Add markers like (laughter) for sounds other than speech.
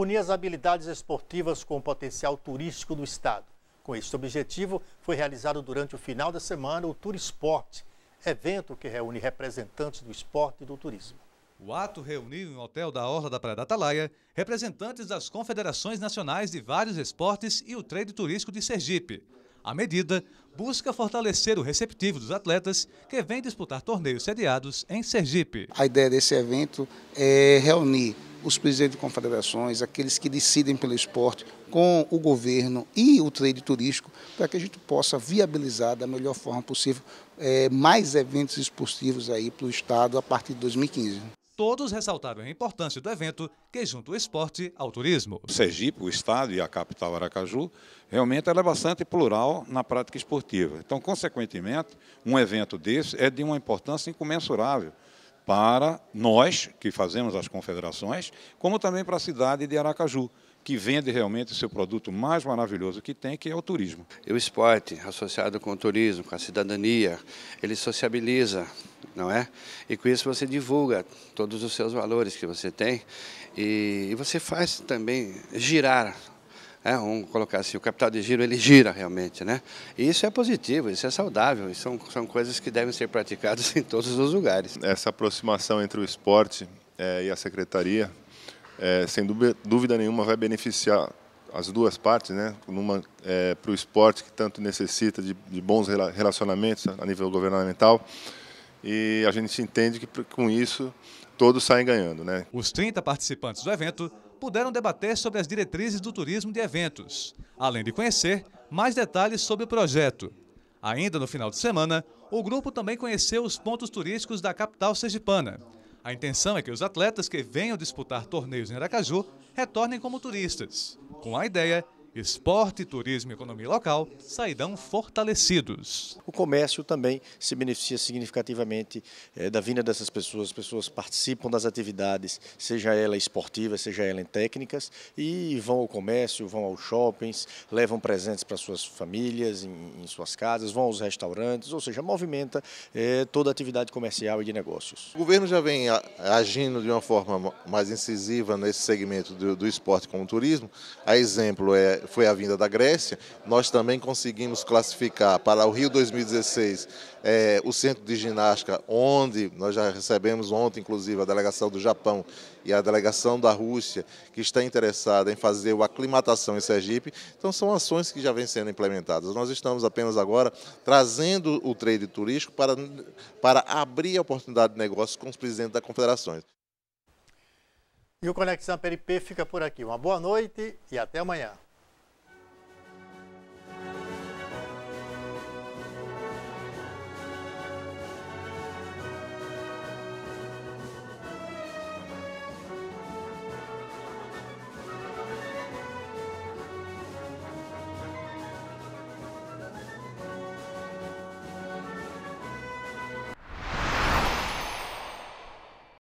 unir as habilidades esportivas com o potencial turístico do estado. Com este objetivo, foi realizado durante o final da semana o Tour Esporte, evento que reúne representantes do esporte e do turismo. O ato reuniu em um hotel da Orla da Praia da Atalaia representantes das confederações nacionais de vários esportes e o trade turístico de Sergipe. A medida busca fortalecer o receptivo dos atletas que vêm disputar torneios sediados em Sergipe. A ideia desse evento é reunir os presidentes de confederações, aqueles que decidem pelo esporte, com o governo e o trade turístico, para que a gente possa viabilizar da melhor forma possível é, mais eventos esportivos aí para o Estado a partir de 2015. Todos ressaltaram a importância do evento que junta o esporte ao turismo. O Sergipe, o Estado e a capital Aracaju, realmente ela é bastante plural na prática esportiva. Então, consequentemente, um evento desse é de uma importância incomensurável para nós, que fazemos as confederações, como também para a cidade de Aracaju, que vende realmente o seu produto mais maravilhoso que tem, que é o turismo. E o esporte, associado com o turismo, com a cidadania, ele sociabiliza, não é? E com isso você divulga todos os seus valores que você tem e você faz também girar é, vamos colocar assim, o capital de giro ele gira realmente, né? E isso é positivo, isso é saudável, isso são, são coisas que devem ser praticadas (laughs) em todos os lugares. Essa aproximação entre o esporte é, e a secretaria, é, sem dúvida, dúvida nenhuma, vai beneficiar as duas partes, né? é, para o esporte que tanto necessita de, de, bons relacionamentos a nível governamental e a gente entende que com isso todos saem ganhando, né? Os 30 participantes do evento puderam debater sobre as diretrizes do turismo de eventos, além de conhecer mais detalhes sobre o projeto. Ainda no final de semana, o grupo também conheceu os pontos turísticos da capital sergipana. A intenção é que os atletas que venham disputar torneios em Aracaju retornem como turistas, com a ideia Esporte, turismo e economia local sairão fortalecidos. O comércio também se beneficia significativamente é, da vinda dessas pessoas. As pessoas participam das atividades, seja ela esportiva, seja ela em técnicas, e vão ao comércio, vão aos shoppings, levam presentes para suas famílias, em, em suas casas, vão aos restaurantes, ou seja, movimenta é, toda a atividade comercial e de negócios. O governo já vem ah, agindo de uma forma mais incisiva nesse segmento do, do esporte como turismo. A exemplo é foi a vinda da Grécia, nós também conseguimos classificar para o Rio 2016 é, eh, o Centro de Ginástica, onde nós já recebemos ontem, inclusive, a delegação do Japão e a delegação da Rússia, que está interessada em fazer a aclimatação em Sergipe. Então, são ações que já vêm sendo implementadas. Nós estamos apenas agora trazendo o trade turístico para, para abrir a oportunidade de negócio com os presidentes das Confederações. E o Conexão Peripê fica por aqui. Uma boa noite e até amanhã.